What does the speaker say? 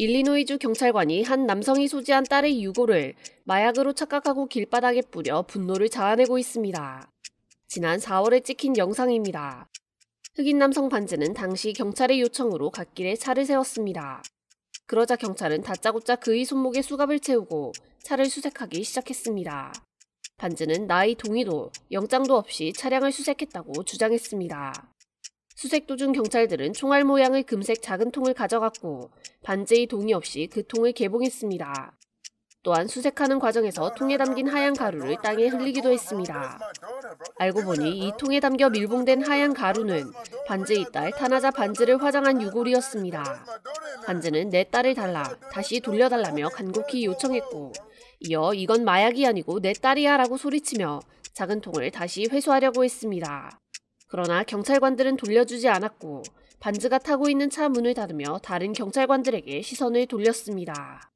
일리노이주 경찰관이 한 남성이 소지한 딸의 유골을 마약으로 착각하고 길바닥에 뿌려 분노를 자아내고 있습니다. 지난 4월에 찍힌 영상입니다. 흑인 남성 반지는 당시 경찰의 요청으로 갓길에 차를 세웠습니다. 그러자 경찰은 다짜고짜 그의 손목에 수갑을 채우고 차를 수색하기 시작했습니다. 반지는 나의 동의도 영장도 없이 차량을 수색했다고 주장했습니다. 수색 도중 경찰들은 총알 모양의 금색 작은 통을 가져갔고 반지의 동의 없이 그 통을 개봉했습니다. 또한 수색하는 과정에서 통에 담긴 하얀 가루를 땅에 흘리기도 했습니다. 알고 보니 이 통에 담겨 밀봉된 하얀 가루는 반지의 딸 타나자 반지를 화장한 유골이었습니다. 반지는 내 딸을 달라 다시 돌려달라며 간곡히 요청했고 이어 이건 마약이 아니고 내 딸이야 라고 소리치며 작은 통을 다시 회수하려고 했습니다. 그러나 경찰관들은 돌려주지 않았고 반즈가 타고 있는 차 문을 닫으며 다른 경찰관들에게 시선을 돌렸습니다.